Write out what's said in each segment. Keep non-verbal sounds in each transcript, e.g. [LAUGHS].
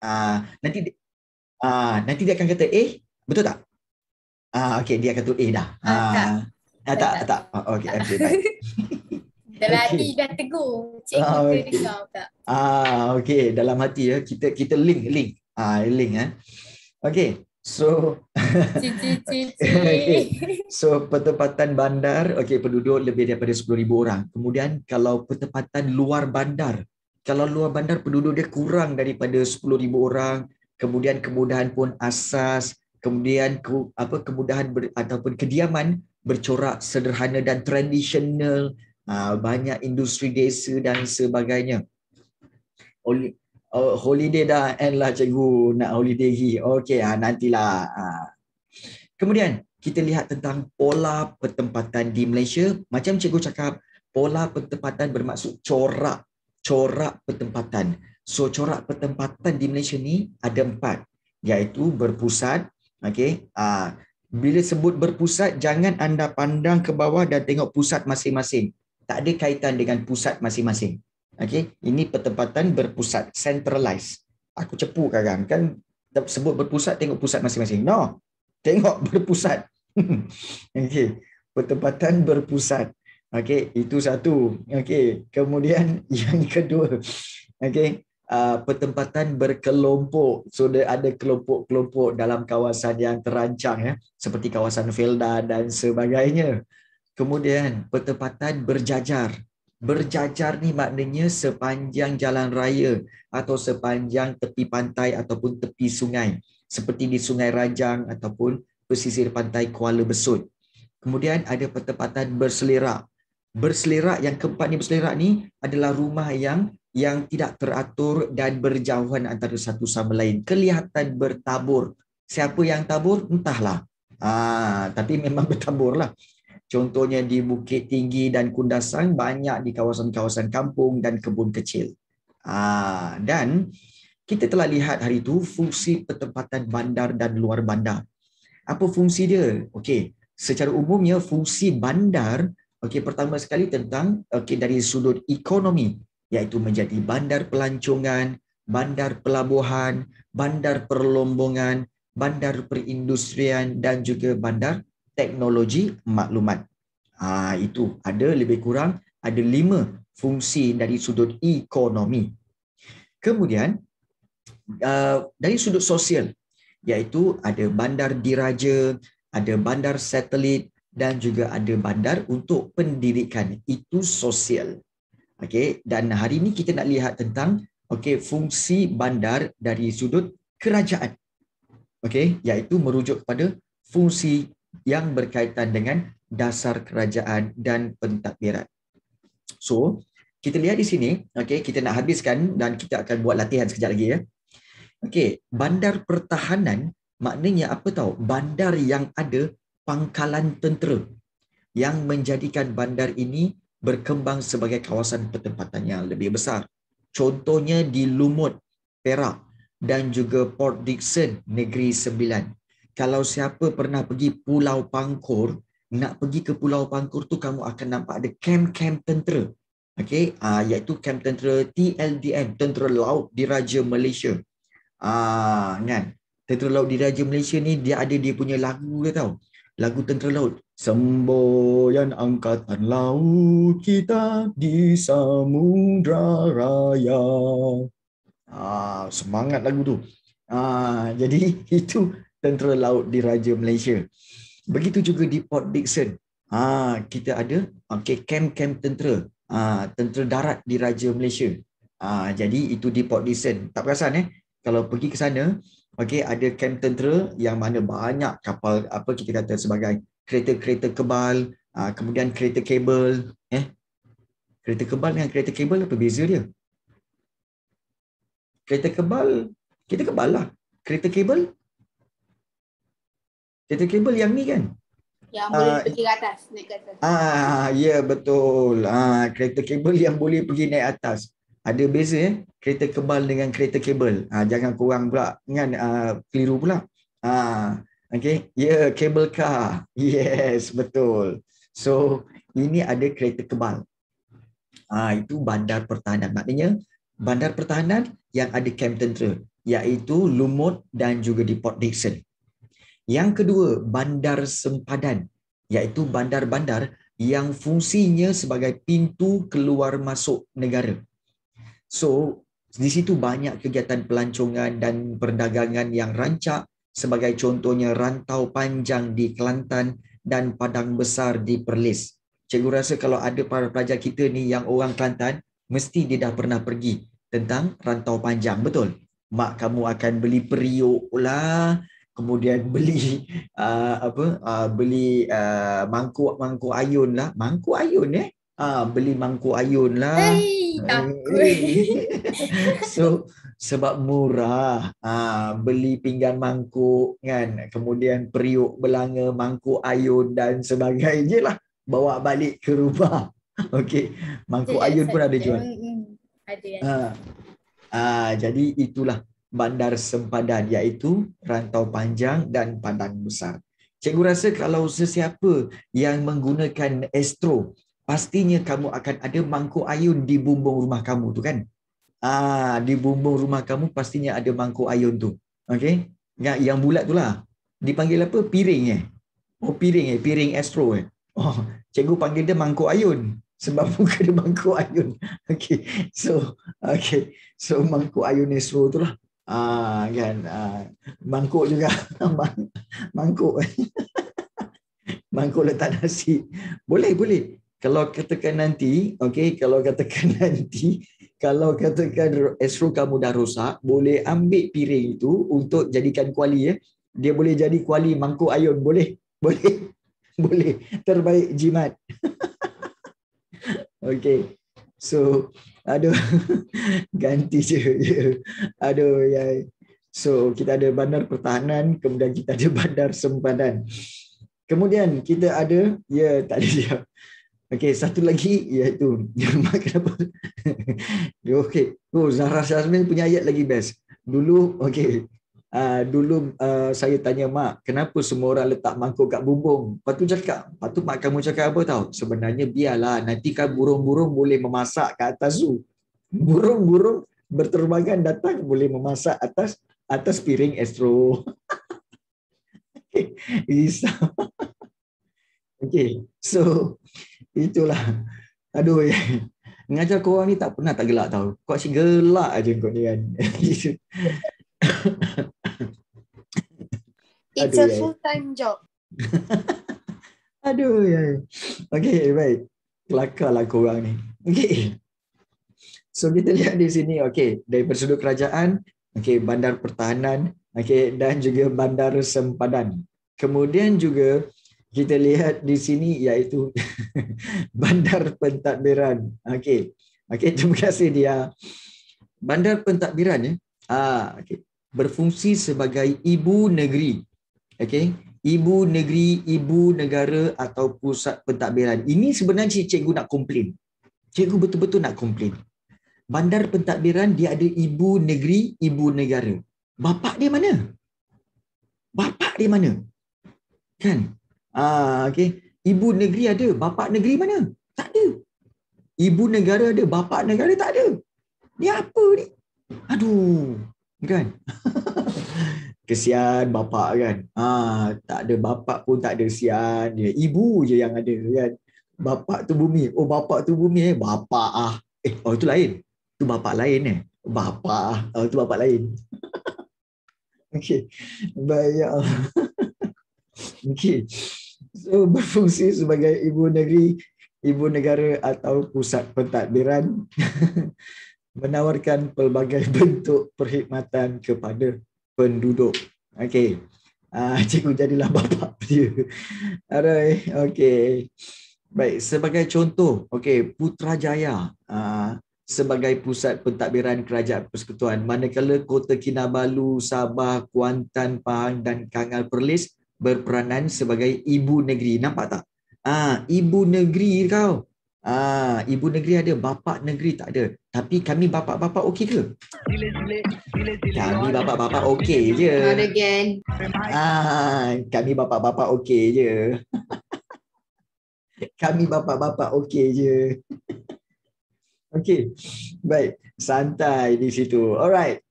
Ah, nanti dia, uh, nanti dia akan kata eh betul tak ah uh, okey dia kata tu eh dah ah uh, tak tak, tak. Oh, tak. okey okay, baik [LAUGHS] [LAUGHS] dalam okay. hati dah tegur cikgu uh, dengar tak ah uh, okey dalam hati ya kita kita link link ah uh, link eh okey So cik cik okay. So pertempatan bandar okay, Penduduk lebih daripada 10,000 orang Kemudian kalau pertempatan luar bandar kalau luar bandar penduduk dia kurang daripada 10,000 orang, kemudian kemudahan pun asas, kemudian ke, apa kemudahan ber, ataupun kediaman bercorak sederhana dan tradisional, ha, banyak industri desa dan sebagainya. Oh, holiday dah end lah cikgu nak holiday hi. Okey, ha, nantilah. Ha. Kemudian, kita lihat tentang pola pertempatan di Malaysia. Macam cikgu cakap, pola pertempatan bermaksud corak corak pertempatan. So corak pertempatan di Malaysia ni ada empat iaitu berpusat. Okay, uh, ah, bila sebut berpusat jangan anda pandang ke bawah dan tengok pusat masing-masing. Tak ada kaitan dengan pusat masing-masing. Okay, ini pertempatan berpusat, centralized. Aku cepu sekarang kan sebut berpusat tengok pusat masing-masing. No. Tengok [LAUGHS] berpusat. [LAUGHS] Okay, Pertempatan berpusat. Okey, itu satu. Okey, kemudian [LAUGHS] yang kedua. Okey, uh, pertempatan berkelompok. So ada kelompok-kelompok dalam kawasan yang terancang ya, seperti kawasan Felda dan sebagainya. Kemudian pertempatan berjajar. Berjajar ni maknanya sepanjang jalan raya atau sepanjang tepi pantai ataupun tepi sungai seperti di Sungai Rajang ataupun pesisir pantai Kuala Besut. Kemudian ada pertempatan berselerak berselerak yang keempat ni berselerak ni adalah rumah yang yang tidak teratur dan berjauhan antara satu sama lain kelihatan bertabur siapa yang tabur entahlah ah tapi memang [LAUGHS] bertaburlah contohnya di bukit tinggi dan kundasan banyak di kawasan-kawasan kampung dan kebun kecil ah dan kita telah lihat hari itu fungsi pertempatan bandar dan luar bandar apa fungsi dia okey secara umumnya fungsi bandar Okey, pertama sekali tentang okey dari sudut ekonomi iaitu menjadi bandar pelancongan, bandar pelabuhan, bandar perlombongan, bandar perindustrian dan juga bandar teknologi maklumat. Ha, itu ada lebih kurang ada lima fungsi dari sudut ekonomi. Kemudian uh, dari sudut sosial iaitu ada bandar diraja, ada bandar satelit, dan juga ada bandar untuk pendidikan itu sosial. Okey dan hari ini kita nak lihat tentang okey fungsi bandar dari sudut kerajaan. Okey iaitu merujuk kepada fungsi yang berkaitan dengan dasar kerajaan dan pentadbiran. So, kita lihat di sini, okey kita nak habiskan dan kita akan buat latihan sekejap lagi ya. Okey, bandar pertahanan maknanya apa tahu? Bandar yang ada pangkalan tentera yang menjadikan bandar ini berkembang sebagai kawasan pertempatan yang lebih besar. Contohnya di Lumut, Perak dan juga Port Dickson, Negeri Sembilan. Kalau siapa pernah pergi Pulau Pangkor, nak pergi ke Pulau Pangkor tu kamu akan nampak ada kamp-kamp tentera. okay? uh, ah, iaitu kamp tentera TLDN Tentera Laut Diraja Malaysia. Ah, uh, kan? Tentera Laut Diraja Malaysia ni dia ada dia punya lagu dia tau lagu tentera laut semboyan angkatan laut kita di samudra raya ah semangat lagu tu ah [LAUGHS] jadi itu tentera laut di Raja malaysia begitu juga di port dickson ah kita ada okey kem-kem tentera ah tentera darat di Raja malaysia ah jadi itu di port dickson tak perasan eh kalau pergi ke sana okey ada kamp tentera yang mana banyak kapal apa kita kata sebagai kereta-kereta kebal uh, kemudian kereta kabel eh kereta kebal dengan kereta kabel apa beza dia kereta kebal kita kebal lah kereta kabel kereta kabel yang ni kan yang boleh uh, pergi ke atas naik ke atas. Ah, ya yeah, betul. Ah, kereta kabel yang boleh pergi naik atas ada beza eh? kereta kebal dengan kereta kabel. Ha, jangan kurang pula dengan uh, ah, keliru pula. Ha, okay, yeah, kabel car. [LAUGHS] Yes, betul. So, ini ada kereta kebal. Ha, itu bandar pertahanan. Maknanya, bandar pertahanan yang ada camp tentera. Iaitu Lumut dan juga di Port Dixon. Yang kedua, bandar sempadan. Iaitu bandar-bandar yang fungsinya sebagai pintu keluar masuk negara. So di situ banyak kegiatan pelancongan dan perdagangan yang rancak sebagai contohnya rantau panjang di Kelantan dan padang besar di Perlis. Cikgu rasa kalau ada para pelajar kita ni yang orang Kelantan, mesti dia dah pernah pergi tentang rantau panjang, betul? Mak kamu akan beli periuk lah, kemudian beli [LAUGHS] uh, apa uh, beli uh, mangkuk mangkuk ayun lah mangkuk ayun eh ha, beli mangku ayun lah. Hey, eh, eh. [LAUGHS] so sebab murah ha, beli pinggan mangku kan kemudian periuk belanga mangku ayun dan sebagainya lah bawa balik ke rumah. [LAUGHS] Okey, mangkuk ayun pun ada jual. Hmm, ada ya. Ha. Ha, jadi itulah bandar sempadan iaitu rantau panjang dan pandang besar. Cikgu rasa kalau sesiapa yang menggunakan Astro pastinya kamu akan ada mangkuk ayun di bumbung rumah kamu tu kan ah di bumbung rumah kamu pastinya ada mangkuk ayun tu okey yang yang bulat tu lah dipanggil apa piring eh oh piring eh piring astro eh oh cikgu panggil dia mangkuk ayun sebab bukan [LAUGHS] dia mangkuk ayun okey so okey so mangkuk ayun astro tu lah ah kan ah, mangkuk juga [LAUGHS] mangkuk [LAUGHS] mangkuk letak nasi boleh boleh kalau katakan nanti, okey, kalau katakan [LAUGHS] nanti, kalau katakan Astro kamu dah rosak, boleh ambil piring itu untuk jadikan kuali ya. Dia boleh jadi kuali mangkuk ayun, boleh. [LAUGHS] Boleh. Boleh. Terbaik jimat. [LAUGHS] okey. So, aduh ganti je. aduh ya. So, kita ada bandar pertahanan, kemudian kita ada bandar sempadan. Kemudian kita ada ya tak ada siap. Okey, satu lagi iaitu Jerman [LAUGHS] kenapa? okey. tu oh, Zahra Syazmin punya ayat lagi best. Dulu okey. Uh, dulu uh, saya tanya mak, kenapa semua orang letak mangkuk kat bubung? Lepas tu cakap, lepas mak kamu cakap apa tahu? Sebenarnya biarlah, nanti kan burung-burung boleh memasak kat atas tu. Burung-burung berterbangan datang boleh memasak atas atas piring estro. [LAUGHS] okay. [LAUGHS] okey so Itulah. [LAUGHS] Aduh. Ya. [LAUGHS] Ngajar kau ni tak pernah tak gelak tau. Kau asyik gelak aje kau ni kan. [LAUGHS] It's Aduh, a full time ya. ya. job. Aduh ya, ya. Okay baik. Kelakarlah kau korang ni. Okay. So kita lihat di sini. Okay. Dari sudut kerajaan. Okay. Bandar pertahanan. Okay. Dan juga bandar sempadan. Kemudian juga kita lihat di sini iaitu [LAUGHS] bandar pentadbiran. Okey. Okey, terima kasih dia. Bandar pentadbiran ya. Ah, okey. Berfungsi sebagai ibu negeri. Okey. Ibu negeri, ibu negara atau pusat pentadbiran. Ini sebenarnya cikgu nak komplain. Cikgu betul-betul nak komplain. Bandar pentadbiran dia ada ibu negeri, ibu negara. Bapak dia mana? Bapak dia mana? Kan? Ah, okay. Ibu negeri ada, bapa negeri mana? Tak ada. Ibu negara ada, bapa negara tak ada. Ni apa ni? Aduh, kan? [LAUGHS] Kesian bapa kan. Ah, tak ada bapa pun tak ada sian dia. Ibu je yang ada kan. Bapa tu bumi. Oh, bapa tu bumi eh. Bapa ah. Eh, oh itu lain. Tu bapa lain eh. Bapa ah. Oh, tu bapa lain. [LAUGHS] Okey. Baik. Ya [LAUGHS] okey. So [LAUGHS] berfungsi sebagai ibu negeri, ibu negara atau pusat pentadbiran [LAUGHS] menawarkan pelbagai bentuk perkhidmatan kepada penduduk. Okey. Ah uh, [LAUGHS] cikgu jadilah bapa dia. Alright, okey. Baik, sebagai contoh, okey, Putrajaya uh, sebagai pusat pentadbiran kerajaan persekutuan manakala kota Kinabalu, Sabah, Kuantan, Pahang dan Kangal Perlis berperanan sebagai ibu negeri. Nampak tak? Ah, ibu negeri kau. Ah, ibu negeri ada, bapa negeri tak ada. Tapi kami bapa-bapa okey ke? Kami bapa-bapa okey je. Not ah, kami bapa-bapa okey je. [LAUGHS] kami bapa-bapa okey je. [LAUGHS] okey. Baik, santai di situ. Alright.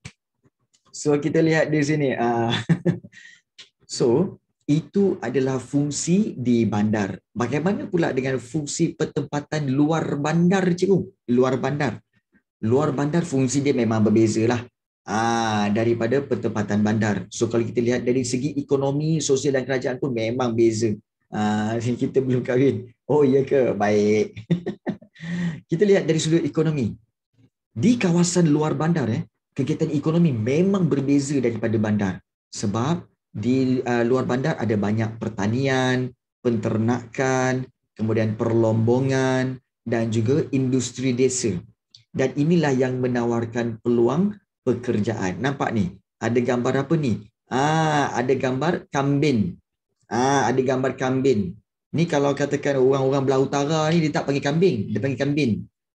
So kita lihat di sini. Ah. [LAUGHS] so, itu adalah fungsi di bandar. Bagaimana pula dengan fungsi pertempatan luar bandar, cikgu? Luar bandar. Luar bandar fungsi dia memang berbeza lah. aa, ah, daripada pertempatan bandar. So kalau kita lihat dari segi ekonomi, sosial dan kerajaan pun memang beza. Aa, ah, [LAUGHS] kita belum kahwin. Oh iya ke? Baik. [LAUGHS] kita lihat dari sudut ekonomi. Di kawasan luar bandar, eh, kegiatan ekonomi memang berbeza daripada bandar. Sebab di uh, luar bandar ada banyak pertanian, penternakan, kemudian perlombongan dan juga industri desa. Dan inilah yang menawarkan peluang pekerjaan. Nampak ni? Ada gambar apa ni? Ah, ada gambar kambing. Ah, ada gambar kambing. Ni kalau katakan orang-orang belah utara ni dia tak panggil kambing, dia panggil kambing.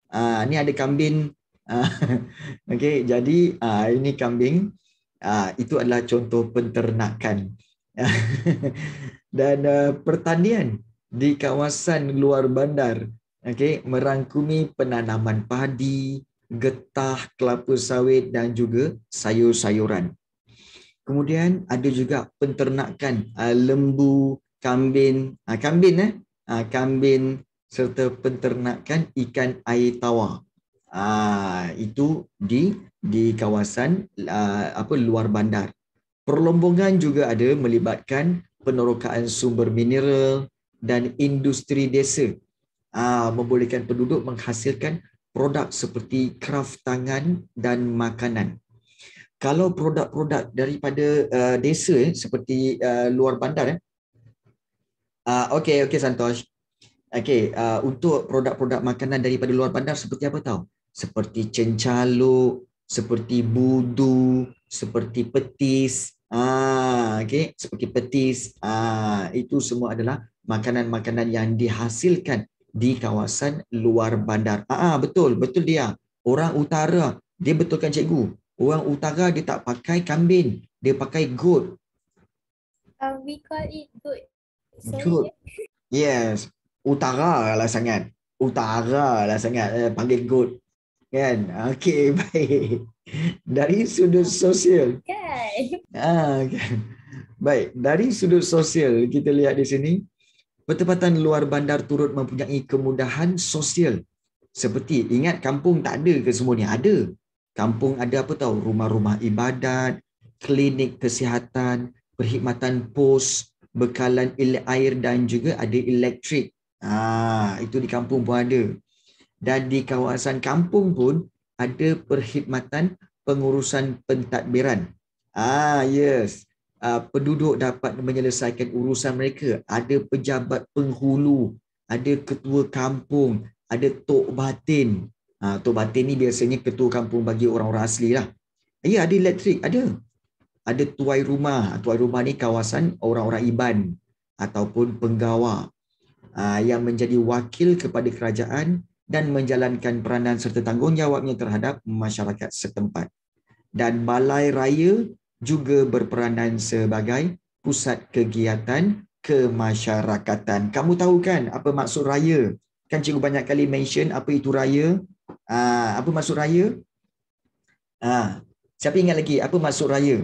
Ah, ni ada kambing. Ah, [LAUGHS] Okey, jadi ah ini kambing. Uh, itu adalah contoh penternakan [LAUGHS] dan uh, pertanian di kawasan luar bandar okay, merangkumi penanaman padi, getah, kelapa sawit dan juga sayur-sayuran. Kemudian ada juga penternakan uh, lembu, kambing, uh, kambing eh? uh, kambin serta penternakan ikan air tawar. Ah, itu di di kawasan uh, apa luar bandar. Perlombongan juga ada melibatkan penerokaan sumber mineral dan industri desa. Aa, ah, membolehkan penduduk menghasilkan produk seperti kraft tangan dan makanan. Kalau produk-produk daripada uh, desa eh, seperti uh, luar bandar eh. Uh, okey okey Santosh. Okey, uh, untuk produk-produk makanan daripada luar bandar seperti apa tahu? seperti cencalu, seperti budu, seperti petis. Ah, okay, seperti petis. Ah, itu semua adalah makanan-makanan yang dihasilkan di kawasan luar bandar. Ah, ah, betul, betul dia. Orang utara, dia betulkan cikgu. Orang utara dia tak pakai kambing, dia pakai goat. Uh, we call it goat. Goat. Yes, utara lah sangat. Utara lah sangat eh, panggil goat kan okey [LAUGHS] baik dari sudut sosial okay. Ah, okay, baik dari sudut sosial kita lihat di sini pertempatan luar bandar turut mempunyai kemudahan sosial seperti ingat kampung tak ada ke semua ni ada kampung ada apa tahu rumah-rumah ibadat klinik kesihatan perkhidmatan pos bekalan air dan juga ada elektrik ah itu di kampung pun ada dan di kawasan kampung pun ada perkhidmatan pengurusan pentadbiran. Ah yes. Uh, penduduk dapat menyelesaikan urusan mereka. Ada pejabat penghulu, ada ketua kampung, ada tok batin. Ah uh, tok batin ni biasanya ketua kampung bagi orang-orang asli lah. Ya yeah, ada elektrik, ada. Ada tuai rumah. Ah, tuai rumah ni kawasan orang-orang Iban ataupun penggawa uh, ah, yang menjadi wakil kepada kerajaan dan menjalankan peranan serta tanggungjawabnya terhadap masyarakat setempat. Dan balai raya juga berperanan sebagai pusat kegiatan kemasyarakatan. Kamu tahu kan apa maksud raya? Kan cikgu banyak kali mention apa itu raya? Aa, ah, apa maksud raya? Aa, ah, siapa ingat lagi apa maksud raya?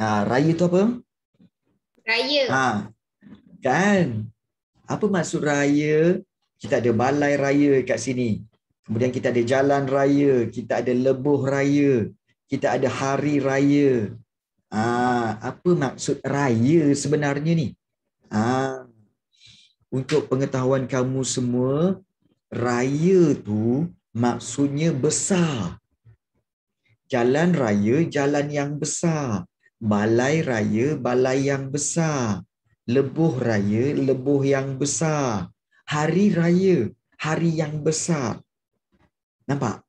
Aa, ah, raya itu apa? Raya. Aa, kan? Apa maksud raya? kita ada balai raya kat sini. Kemudian kita ada jalan raya, kita ada lebuh raya, kita ada hari raya. Ah, apa maksud raya sebenarnya ni? Ah, untuk pengetahuan kamu semua, raya tu maksudnya besar. Jalan raya, jalan yang besar. Balai raya, balai yang besar. Lebuh raya, lebuh yang besar hari raya, hari yang besar. Nampak?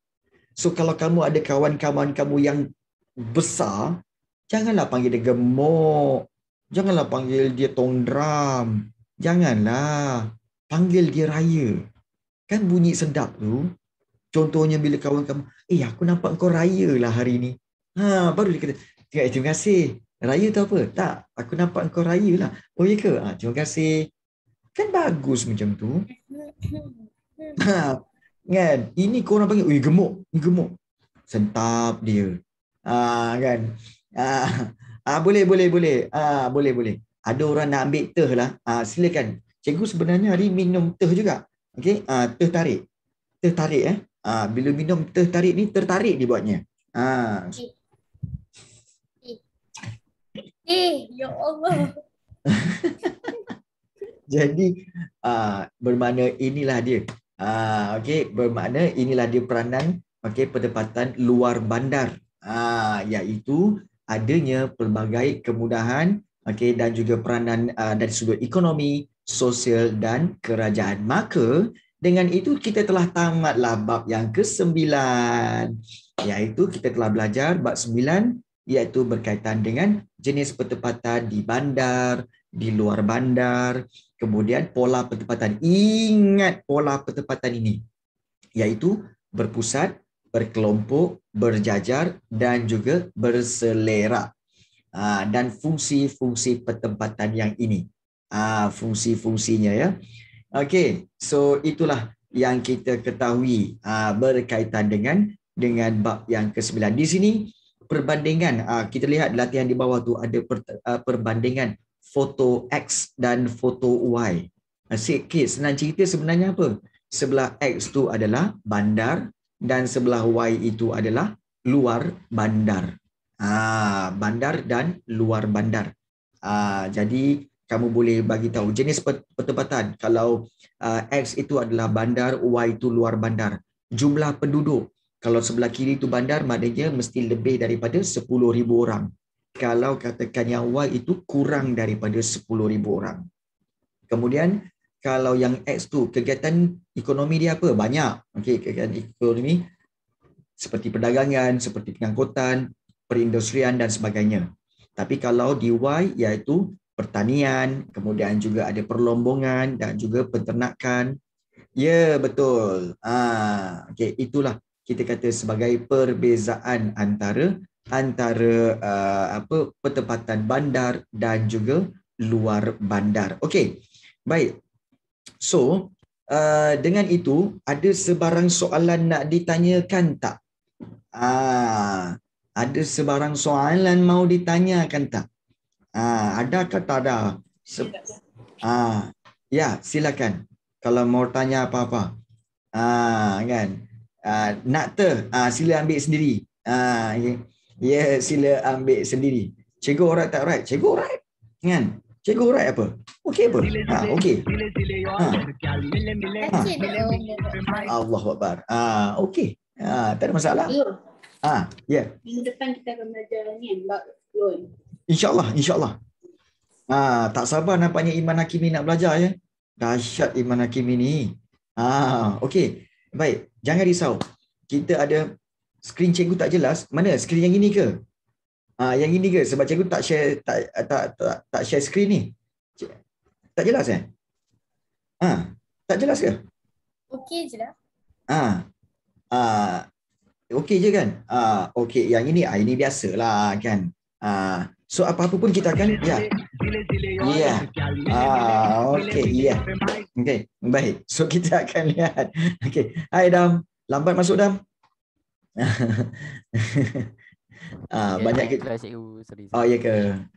So kalau kamu ada kawan-kawan kamu yang besar, janganlah panggil dia gemuk. Janganlah panggil dia tondram. Janganlah panggil dia raya. Kan bunyi sedap tu. Contohnya bila kawan kamu, eh aku nampak kau raya lah hari ni. Ha, baru dia kata, eh, terima kasih. Raya tu apa? Tak, aku nampak kau raya lah. Oh ya ke? Ha, terima kasih. Kan bagus macam tu. Ha, [COUGHS] kan? Ini kau orang panggil, ui gemuk, ui gemuk. Sentap dia. Ah ha, kan. Ah, ha, ha, boleh boleh boleh. Ah ha, boleh boleh. Ada orang nak ambil teh lah. ha, silakan. Cikgu sebenarnya hari minum teh juga. Okey, ah ha, teh tarik. Teh tarik eh. Ah ha, bila minum teh tarik ni tertarik dibuatnya. Ah. Ha. Eh, ya Allah. [LAUGHS] jadi uh, bermakna inilah dia. Ah uh, bermakna inilah dia peranan okay pendapatan luar bandar. Ah iaitu adanya pelbagai kemudahan okay, dan juga peranan uh, dari sudut ekonomi, sosial dan kerajaan. Maka dengan itu kita telah tamatlah bab yang ke-9 iaitu kita telah belajar bab 9 iaitu berkaitan dengan jenis pertempatan di bandar, di luar bandar, Kemudian pola pertempatan. Ingat pola pertempatan ini. Iaitu berpusat, berkelompok, berjajar dan juga berselera. Ah, dan fungsi-fungsi pertempatan yang ini. Ah, fungsi-fungsinya ya. Okey, so itulah yang kita ketahui ah, berkaitan dengan dengan bab yang ke-9. Di sini perbandingan, kita lihat latihan di bawah tu ada perbandingan foto X dan foto Y. Ah, Sikit senang cerita sebenarnya apa? Sebelah X tu adalah bandar dan sebelah Y itu adalah luar bandar. Ah, bandar dan luar bandar. Ah, jadi kamu boleh bagi tahu jenis pertempatan. Kalau uh, X itu adalah bandar, Y itu luar bandar. Jumlah penduduk. Kalau sebelah kiri itu bandar, maknanya mesti lebih daripada 10,000 orang kalau katakan yang Y itu kurang daripada 10,000 orang. Kemudian kalau yang X tu kegiatan ekonomi dia apa? Banyak. Okey, kegiatan ekonomi seperti perdagangan, seperti pengangkutan, perindustrian dan sebagainya. Tapi kalau di Y iaitu pertanian, kemudian juga ada perlombongan dan juga peternakan. Ya, yeah, betul. Ah, okey, itulah kita kata sebagai perbezaan antara antara uh, apa pertempatan bandar dan juga luar bandar. Okey. Baik. So, uh, dengan itu ada sebarang soalan nak ditanyakan tak? Ah, uh, ada sebarang soalan mau ditanyakan tak? Ah, uh, ada ke tak ada? Se- ah, uh, ya, silakan. Kalau mau tanya apa-apa. Ah, uh, kan. Ah, uh, nak ter, ah uh, sila ambil sendiri. Ah, uh, okay. Ya, sila ambil sendiri. Cikgu orang tak alright? Cikgu alright. Kan? Cikgu alright apa? Okey apa? Ha, okey. Ya ha. Ha. Allahuakbar. Ha, okey. Ha, tak ada masalah. Ya. Ha, ya. Yeah. Minggu depan kita akan belajar ni kan, loan. Insya-Allah, Ha, tak sabar nampaknya Iman Hakimi nak belajar ya. Dahsyat Iman Hakimi ni. Ha, okey. Baik, jangan risau. Kita ada screen cikgu tak jelas, mana screen yang ini ke? Ah uh, yang ini ke sebab cikgu tak share tak tak tak, tak share screen ni. tak jelas eh? Ah, uh, tak jelas ke? Okey je lah. Ah. Uh, ah uh, okey je kan? Ah uh, okey yang ini ah uh, ini biasalah kan. Ah uh, so apa-apa pun kita akan ya. Iya. Ah okey iya. Okey, baik. So kita akan lihat. Okey. Hai Dam, lambat masuk Dam. [LAUGHS] ah, okay, banyak ke? Oh, ya yeah ke?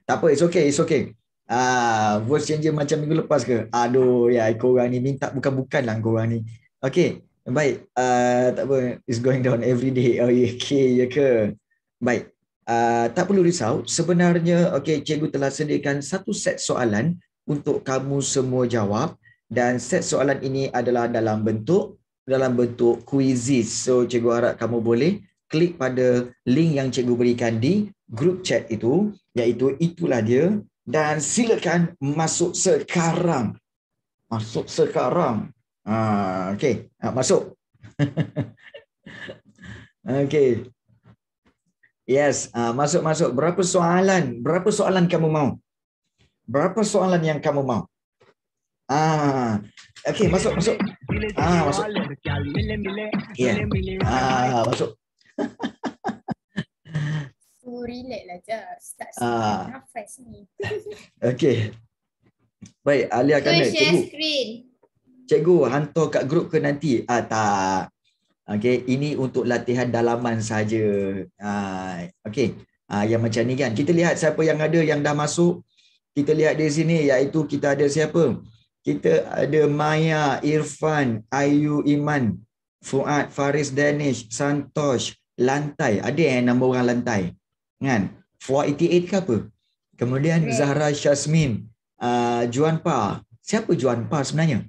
Tak apa, it's okay, it's okay. Ah, voice changer macam minggu lepas ke? Aduh, ya, yeah, korang ni minta bukan-bukan lah korang ni. Okay, baik. Ah, tak apa, it's going down every day. Oh, ya ke, ya ke? Baik. Ah, tak perlu risau. Sebenarnya, okay, cikgu telah sediakan satu set soalan untuk kamu semua jawab. Dan set soalan ini adalah dalam bentuk dalam bentuk kuisis, So cikgu harap kamu boleh klik pada link yang cikgu berikan di group chat itu iaitu itulah dia dan silakan masuk sekarang. Masuk sekarang. Ha, ah, okay, ha, ah, masuk. [LAUGHS] okay. Yes, masuk-masuk. Ah, Berapa soalan? Berapa soalan kamu mau? Berapa soalan yang kamu mau? Ah, Okay, masuk, masuk. Ah, ya. ah, masuk. Yeah. Ah, masuk. so, relax lah, Jas. Tak ah. nafas ni. [LAUGHS] okay. Baik, Alia akan Kana. Share cikgu. screen. Cikgu, hantar kat grup ke nanti? Ah, tak. Okay, ini untuk latihan dalaman saja. Ah, okay. Ah, yang macam ni kan. Kita lihat siapa yang ada yang dah masuk. Kita lihat di sini iaitu kita ada siapa? Siapa? kita ada Maya, Irfan, Ayu, Iman, Fuad, Faris, Danish, Santosh, Lantai. Ada yang nama orang Lantai. Kan? 488 ke apa? Kemudian okay. Zahra, Shazmin, uh, Juan Pa. Siapa Juan Pa sebenarnya?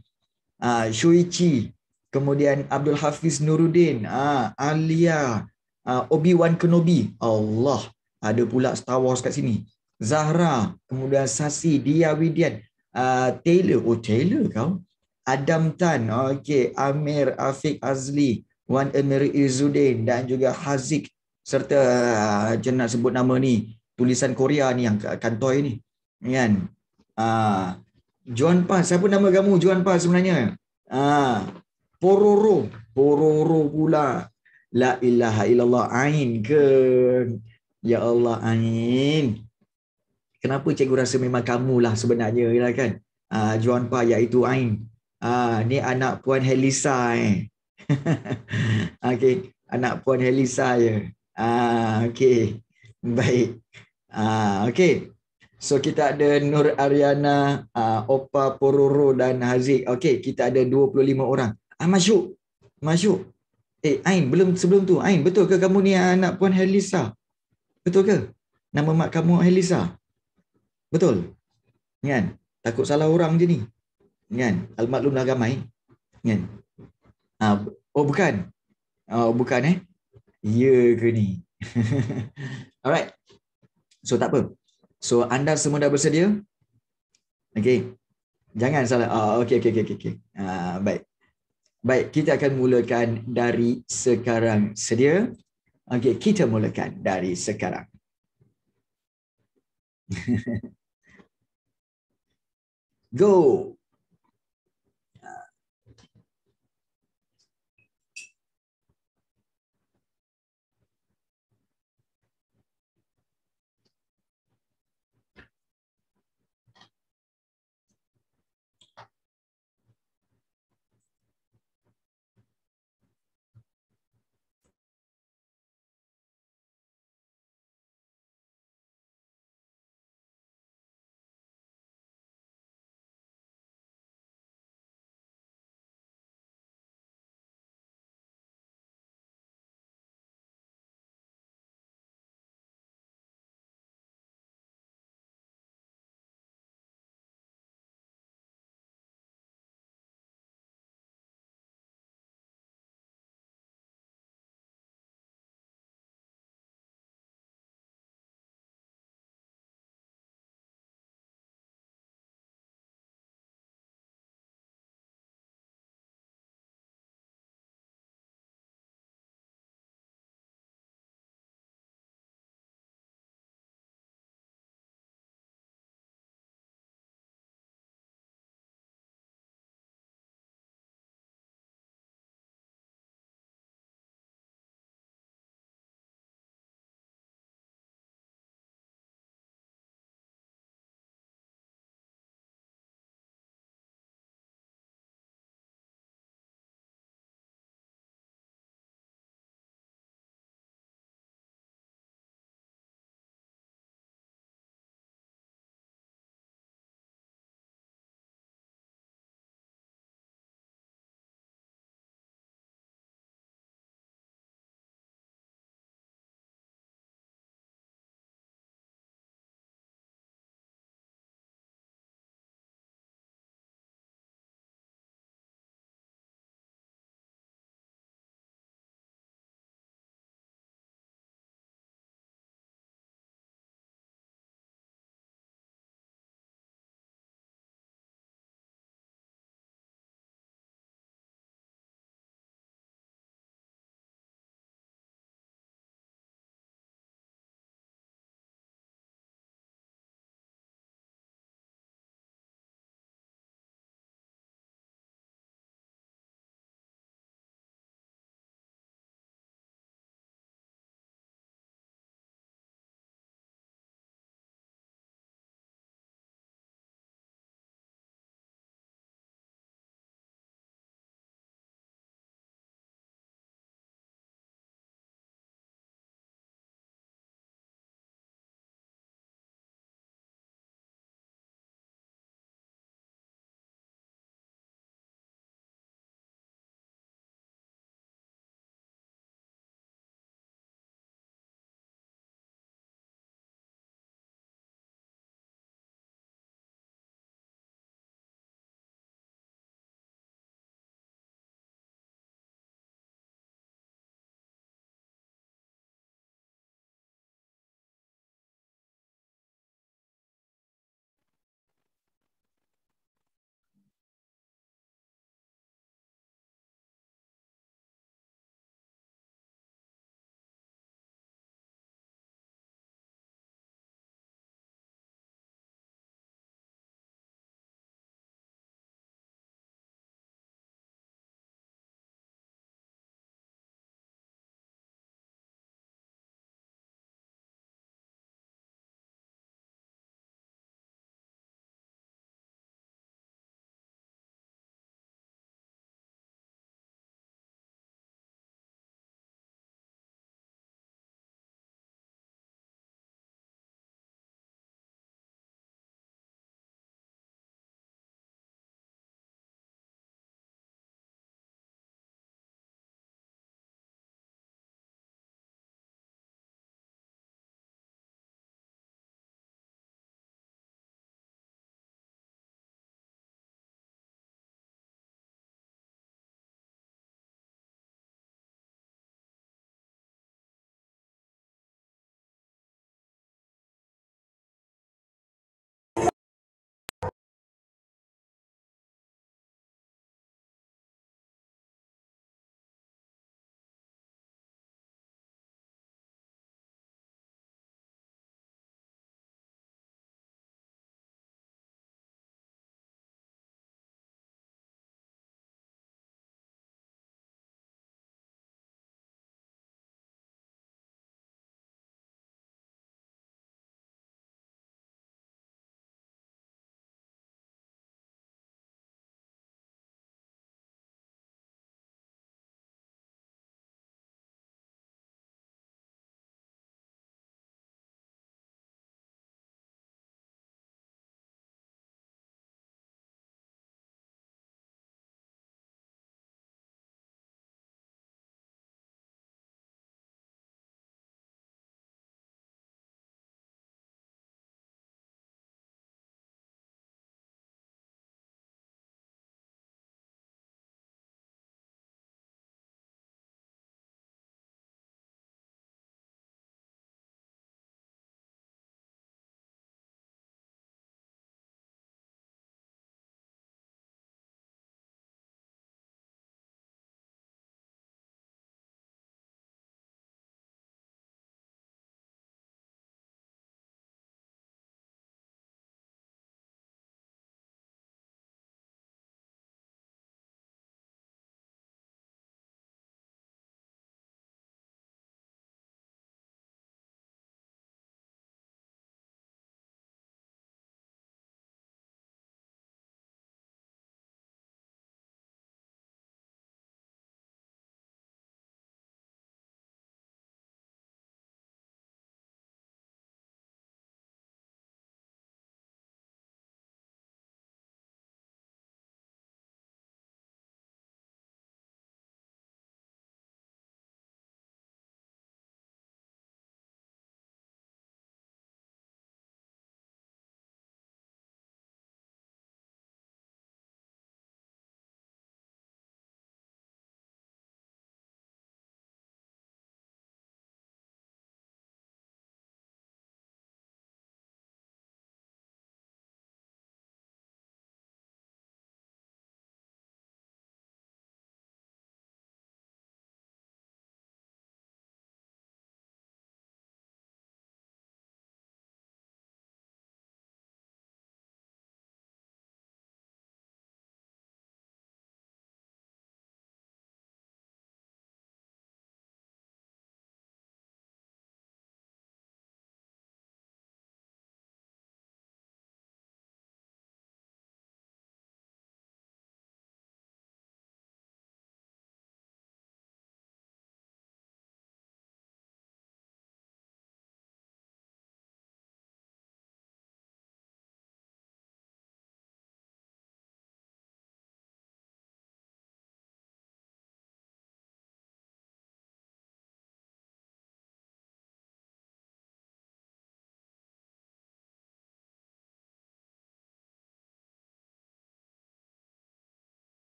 Uh, Shuichi. Kemudian Abdul Hafiz Nuruddin, uh, Alia, uh, Obi-Wan Kenobi. Allah, ada pula Star Wars kat sini. Zahra, kemudian Sasi, Dia Widian. Ah, Taylor oh Taylor kau Adam Tan okey Amir Afiq Azli Wan Amir Izzuddin, dan juga Hazik. serta uh, nak sebut nama ni tulisan Korea ni yang kantoi ni kan ah uh, Juan Pan siapa nama kamu Juan Pan sebenarnya uh, Pororo Pororo pula la ilaha illallah ain ke ya Allah ain kenapa cikgu rasa memang kamu lah sebenarnya ya kan uh, Juan Pa iaitu Ain uh, ni anak puan Helisa eh [LAUGHS] okey anak puan Helisa ya ah uh, okey baik ah uh, okey So kita ada Nur Ariana, uh, Opa Pororo dan Haziq. Okey, kita ada 25 orang. Ah, masuk. Masuk. Eh, Ain, belum sebelum tu. Ain, betul ke kamu ni anak puan Helisa? Betul ke? Nama mak kamu Helisa? Betul. Kan? Takut salah orang je ni. Kan? Al-Maklum dah gamai. Kan? Ha, ah, oh, bukan. Ah, oh, bukan eh. Ya ke ni? [LAUGHS] Alright. So, tak apa. So, anda semua dah bersedia? Okay. Jangan salah. Oh, okay, okay, okay. okay. Ha, baik. Baik, kita akan mulakan dari sekarang sedia. Okay, kita mulakan dari sekarang. Yeah. [LAUGHS] go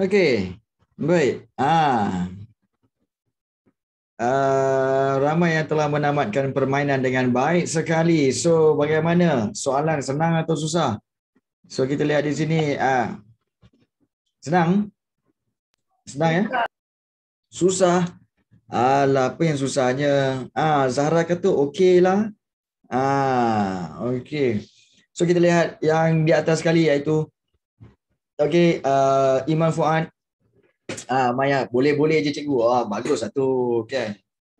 Okey. Baik. Ah. Uh, ramai yang telah menamatkan permainan dengan baik sekali. So bagaimana? Soalan senang atau susah? So kita lihat di sini ah. Uh, senang? Senang ya? Susah. Alah apa yang susahnya? Ah uh, Zahra kata okeylah. Ah uh, okey. So kita lihat yang di atas sekali iaitu Okay, uh, Iman Fuad. Ah, uh, Maya, boleh-boleh je cikgu. Ah, oh, bagus satu, lah kan?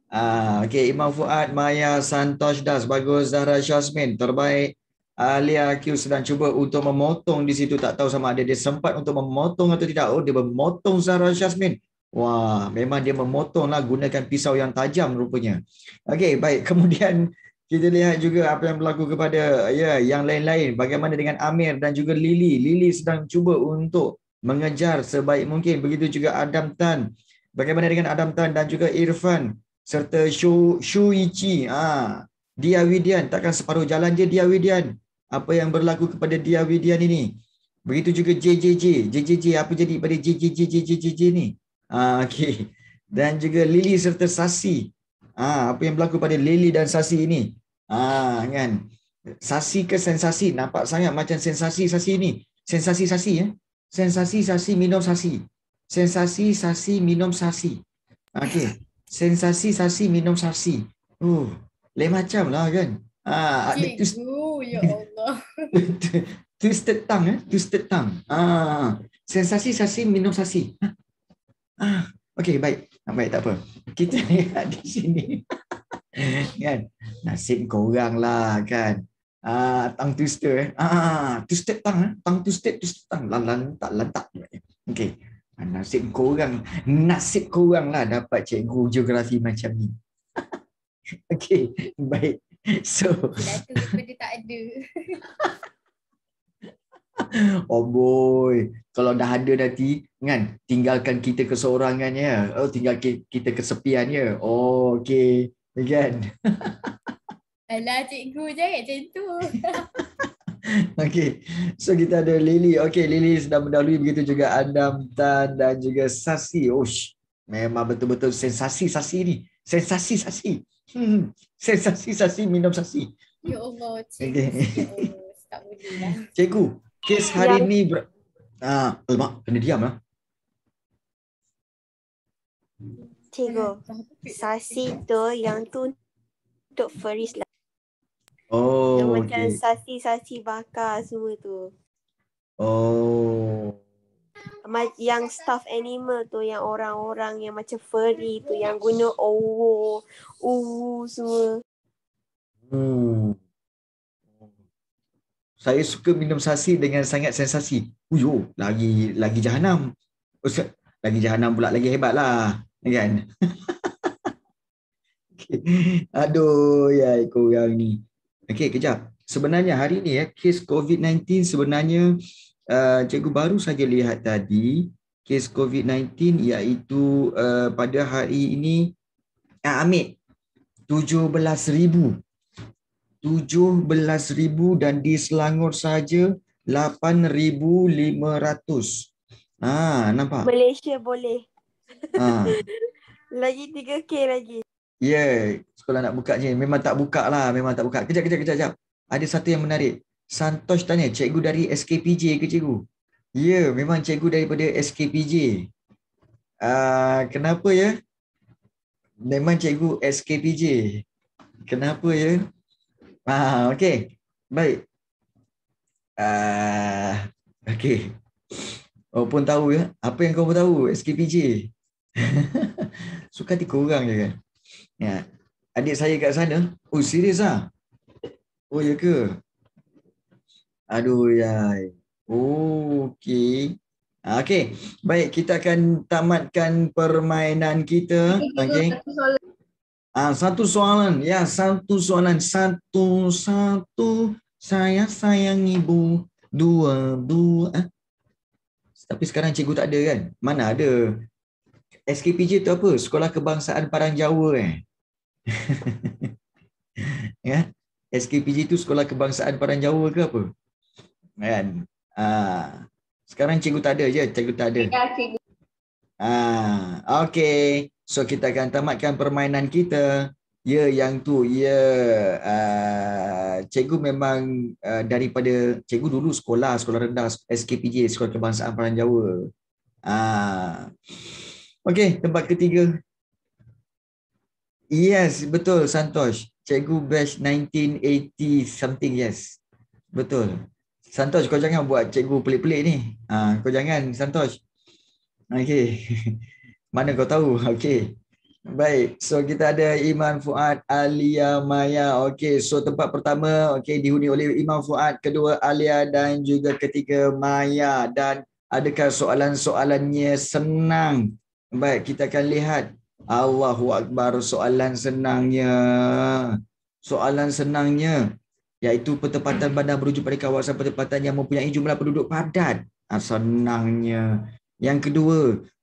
Ah, uh, okay, Iman Fuad, Maya Santosh Das, bagus Zahra Syasmin, terbaik. Alia Q sedang cuba untuk memotong di situ tak tahu sama ada dia sempat untuk memotong atau tidak. Oh, dia memotong Zahra Syasmin. Wah, memang dia memotonglah gunakan pisau yang tajam rupanya. Okey, baik. [LAUGHS] Kemudian kita lihat juga apa yang berlaku kepada ya yang lain-lain bagaimana dengan Amir dan juga Lily Lily sedang cuba untuk mengejar sebaik mungkin begitu juga Adam Tan bagaimana dengan Adam Tan dan juga Irfan serta Shu Shuichi ah Dia Widian takkan separuh jalan je Dia Widian apa yang berlaku kepada Dia Widian ini begitu juga JJJ JJJ apa jadi pada JJJ JJJ ni ah okey dan juga Lily serta Sasi Ah, apa yang berlaku pada Lily dan Sasi ini? Ha, kan? Sasi ke sensasi? Nampak sangat macam sensasi-sasi ni. Sensasi-sasi ya. Eh? Sensasi-sasi minum sasi. Sensasi-sasi minum sasi. Okey. Sensasi-sasi minum sasi. Uh, lain macam lah kan. Ah, ha, Cikgu, ya Allah. [LAUGHS] twisted tongue, eh? twisted tongue. Ah, sensasi-sasi minum sasi. Ah, ha. okey, baik. Baik, tak apa. Kita [LAUGHS] lihat di sini. [LAUGHS] kan? nasib kau orang lah kan. Ah, tang twister eh. Ah, tu twister tang eh. Tang twister, twister tang. Lantak, tak lantak. Eh? Okay. Ah, nasib kau orang. Nasib kau orang lah dapat cikgu geografi macam ni. [LAUGHS] okay, baik. So. Dia tak ada. [LAUGHS] Oh boy, kalau dah ada nanti kan tinggalkan kita keseorangannya. Oh tinggal kita kesepiannya ya. Oh okey. Again. [LAUGHS] Alah cikgu jangan macam tu. [LAUGHS] Okay, so kita ada Lily. Okay, Lily sudah mendahului begitu juga Adam Tan dan juga Sasi. Oh, memang betul-betul sensasi-sasi ni. Sensasi-sasi. Hmm. Sensasi-sasi minum sasi. Ya Allah, cikgu. Okay. Ya Allah. Lah. Cikgu, kes hari ya. ni... ah, uh, mak, kena diam lah. Tiga. Sasi tu yang tu untuk Faris lah. Oh, yang macam sasi-sasi okay. bakar semua tu. Oh. Yang staff animal tu yang orang-orang yang macam furry tu yang guna owo, uwu semua. Hmm. Saya suka minum sasi dengan sangat sensasi. Uyo, lagi lagi jahanam. Lagi jahanam pula lagi hebatlah kan [LAUGHS] okay. aduh ya yang ni okey kejap sebenarnya hari ni ya kes covid-19 sebenarnya uh, cikgu baru saja lihat tadi kes covid-19 iaitu uh, pada hari ini uh, amit 17000 17000 dan di Selangor saja 8500 Ah, nampak Malaysia boleh Ha. [LAUGHS] lagi 3K lagi. Ya, yeah. sekolah nak buka je. Memang tak buka lah. Memang tak buka. Kejap, kejap, kejap, kejap. Ada satu yang menarik. Santosh tanya, cikgu dari SKPJ ke cikgu? Ya, yeah, memang cikgu daripada SKPJ. Uh, ah, kenapa ya? Memang cikgu SKPJ. Kenapa ya? Ah, uh, okey. Baik. Ah, uh, okey. Oh pun tahu ya. Apa yang kau pun tahu SKPJ? [LAUGHS] Suka hati korang je kan. Ya. Adik saya kat sana. Oh, serius lah. Oh, ya ke? Aduh, ya. Oh, okay, ah, Okey. Baik, kita akan tamatkan permainan kita. Okay, Ah, satu soalan. Ya, satu soalan. Satu, satu. Saya sayang ibu. Dua, dua. Tapi sekarang cikgu tak ada kan? Mana ada SKPJ tu apa? Sekolah Kebangsaan Padang Jawa eh. [LAUGHS] ya. SKPJ tu Sekolah Kebangsaan Padang Jawa ke apa? Kan. Ah. Sekarang cikgu tak ada je, cikgu tak ada. Ya, cikgu. Ah, okey. So kita akan tamatkan permainan kita. Ya, yang tu. Ya, uh, cikgu memang uh, daripada cikgu dulu sekolah, sekolah rendah SKPJ, Sekolah Kebangsaan Padang Jawa. Ah. Okey, tempat ketiga. Yes, betul Santosh. Cikgu Bash 1980 something, yes. Betul. Santosh, kau jangan buat cikgu pelik-pelik ni. Ha, kau jangan, Santosh. Okey. [LAUGHS] Mana kau tahu? Okey. Baik, so kita ada Iman Fuad Alia Maya. Okey, so tempat pertama okey dihuni oleh Iman Fuad, kedua Alia dan juga ketiga Maya dan adakah soalan-soalannya senang Baik, kita akan lihat. Allahu Akbar, soalan senangnya. Soalan senangnya. Iaitu pertempatan bandar berujung pada kawasan pertempatan yang mempunyai jumlah penduduk padat. Ha, senangnya. Yang kedua,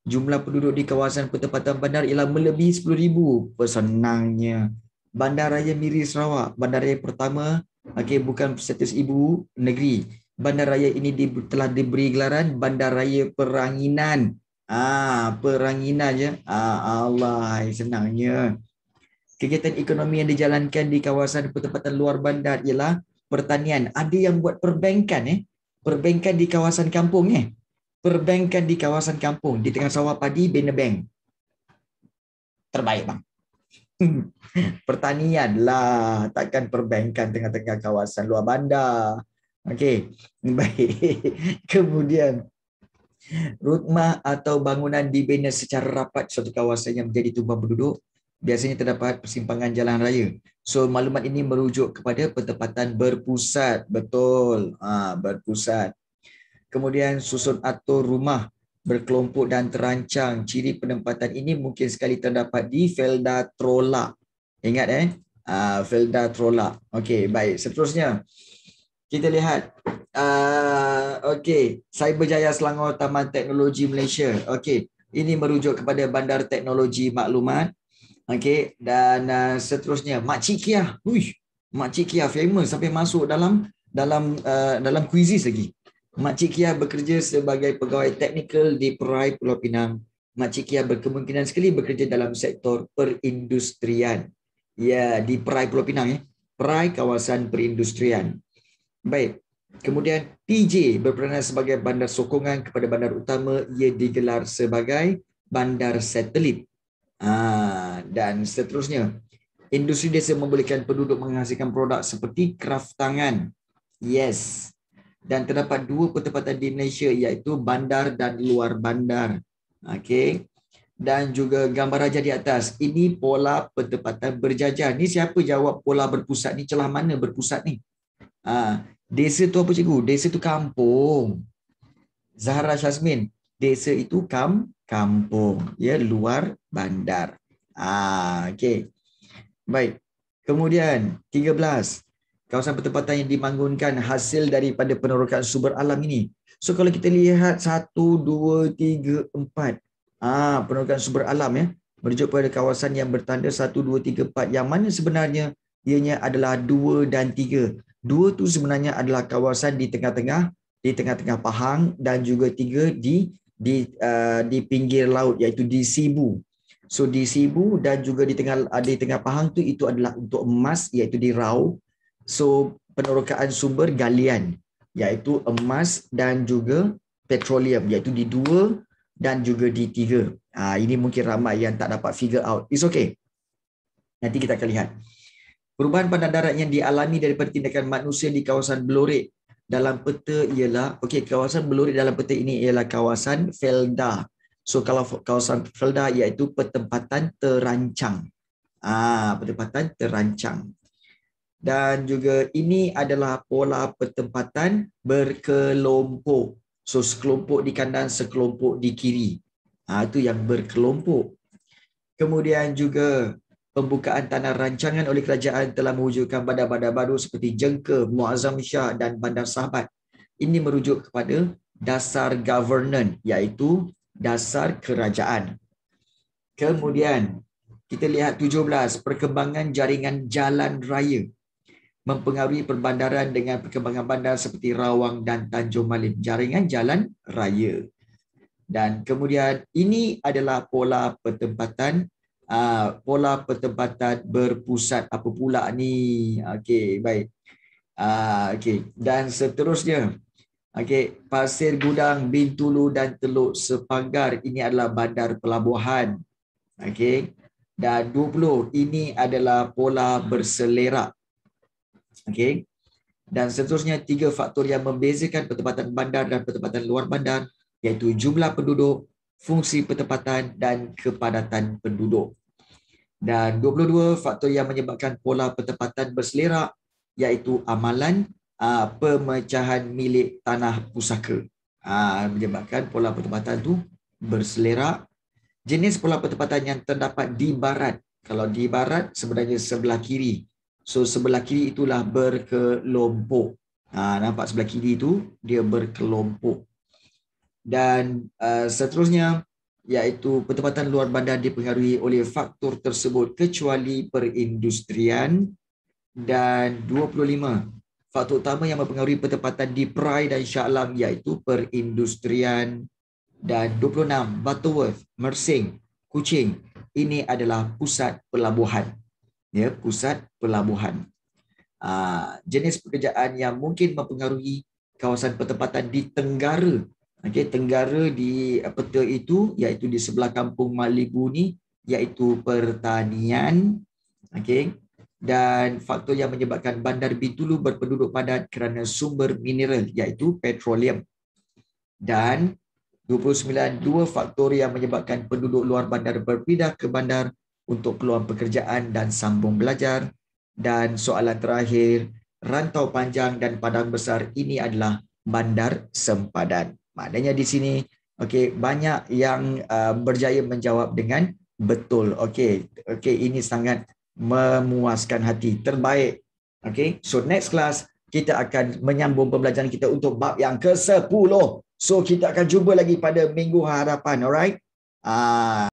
jumlah penduduk di kawasan pertempatan bandar ialah melebihi 10,000. Pesenangnya. Bandar Raya Miri Sarawak, bandar raya pertama, okay, bukan status ibu negeri. Bandar raya ini di, telah diberi gelaran Bandar Raya Peranginan Ah, peranginan je. Ah, Allah, senangnya. Kegiatan ekonomi yang dijalankan di kawasan pertempatan luar bandar ialah pertanian. Ada yang buat perbankan eh. Perbankan di kawasan kampung eh. Perbankan di kawasan kampung. Di tengah sawah padi, bina bank. Terbaik bang. [LAUGHS] pertanian lah. Takkan perbankan tengah-tengah kawasan luar bandar. Okey. [LAUGHS] Baik. Kemudian Rumah atau bangunan dibina secara rapat suatu kawasan yang menjadi tumpuan penduduk biasanya terdapat persimpangan jalan raya. So maklumat ini merujuk kepada pertempatan berpusat. Betul. Ha, berpusat. Kemudian susun atur rumah berkelompok dan terancang. Ciri penempatan ini mungkin sekali terdapat di Felda Trolak. Ingat eh? Ah, Felda Trolak. Okey, baik. Seterusnya kita lihat uh, okey Cyberjaya Selangor Taman Teknologi Malaysia okey ini merujuk kepada Bandar Teknologi Maklumat okey dan uh, seterusnya Mak Cikia hui Mak Cikia famous sampai masuk dalam dalam uh, dalam kuisis lagi Mak Cikia bekerja sebagai pegawai teknikal di Perai Pulau Pinang Mak Cikia berkemungkinan sekali bekerja dalam sektor perindustrian ya di Perai Pulau Pinang ya Perai kawasan perindustrian Baik. Kemudian PJ berperanan sebagai bandar sokongan kepada bandar utama ia digelar sebagai bandar satelit. Ah dan seterusnya. Industri desa membolehkan penduduk menghasilkan produk seperti kraftangan. Yes. Dan terdapat dua pertempatan di Malaysia iaitu bandar dan luar bandar. Okey. Dan juga gambar raja di atas. Ini pola pertempatan berjajar. Ni siapa jawab pola berpusat ni? Celah mana berpusat ni? Ha, desa tu apa cikgu? Desa tu kampung. Zahra Shazmin, desa itu kam kampung. Ya, luar bandar. Ah, ha, okey. Baik. Kemudian 13. Kawasan pertempatan yang dibangunkan hasil daripada penerokaan sumber alam ini. So kalau kita lihat 1 2 3 4. Ah, ha, penerokaan sumber alam ya. Merujuk pada kawasan yang bertanda 1 2 3 4 yang mana sebenarnya ianya adalah 2 dan dua tu sebenarnya adalah kawasan di tengah-tengah di tengah-tengah Pahang dan juga tiga di di uh, di pinggir laut iaitu di Sibu. So di Sibu dan juga di tengah uh, di tengah Pahang tu itu adalah untuk emas iaitu di Rau. So penerokaan sumber galian iaitu emas dan juga petroleum iaitu di dua dan juga di tiga. Ah uh, ini mungkin ramai yang tak dapat figure out. It's okay. Nanti kita akan lihat. Perubahan pandang darat yang dialami daripada tindakan manusia di kawasan Blorit dalam peta ialah okey kawasan Blorit dalam peta ini ialah kawasan Felda. So kalau kawasan Felda iaitu pertempatan terancang. Ah, pertempatan terancang. Dan juga ini adalah pola pertempatan berkelompok. So sekelompok di kanan, sekelompok di kiri. Ah, itu yang berkelompok. Kemudian juga pembukaan tanah rancangan oleh kerajaan telah mewujudkan bandar-bandar baru seperti Jengke, Muazzam Shah dan Bandar Sahabat. Ini merujuk kepada dasar governance iaitu dasar kerajaan. Kemudian kita lihat 17 perkembangan jaringan jalan raya mempengaruhi perbandaran dengan perkembangan bandar seperti Rawang dan Tanjung Malim jaringan jalan raya. Dan kemudian ini adalah pola pertempatan Ah, pola pertempatan berpusat apa pula ni okey baik uh, okey dan seterusnya okey pasir gudang bintulu dan teluk sepagar ini adalah bandar pelabuhan okey dan 20 ini adalah pola berselerak okey dan seterusnya tiga faktor yang membezakan pertempatan bandar dan pertempatan luar bandar iaitu jumlah penduduk, fungsi pertempatan dan kepadatan penduduk. Dan 22, faktor yang menyebabkan pola pertempatan berselerak iaitu amalan uh, pemecahan milik tanah pusaka. Uh, menyebabkan pola pertempatan tu berselerak. Jenis pola pertempatan yang terdapat di barat. Kalau di barat, sebenarnya sebelah kiri. So, sebelah kiri itulah berkelompok. Uh, nampak sebelah kiri itu, dia berkelompok. Dan uh, seterusnya, iaitu pertempatan luar bandar dipengaruhi oleh faktor tersebut kecuali perindustrian dan 25 faktor utama yang mempengaruhi pertempatan di Perai dan Shah Alam iaitu perindustrian dan 26 Butterworth, Mersing, Kuching ini adalah pusat pelabuhan ya pusat pelabuhan Aa, ah, jenis pekerjaan yang mungkin mempengaruhi kawasan pertempatan di Tenggara okey tenggara di peta itu iaitu di sebelah kampung Malibu ni iaitu pertanian okey dan faktor yang menyebabkan Bandar Bintulu berpenduduk padat kerana sumber mineral iaitu petroleum dan 29 dua faktor yang menyebabkan penduduk luar bandar berpindah ke bandar untuk peluang pekerjaan dan sambung belajar dan soalan terakhir rantau panjang dan padang besar ini adalah bandar sempadan Maknanya di sini okey banyak yang uh, berjaya menjawab dengan betul. Okey. Okey, ini sangat memuaskan hati. Terbaik. Okey. So next class kita akan menyambung pembelajaran kita untuk bab yang ke-10. So kita akan jumpa lagi pada minggu harapan. Alright? Ah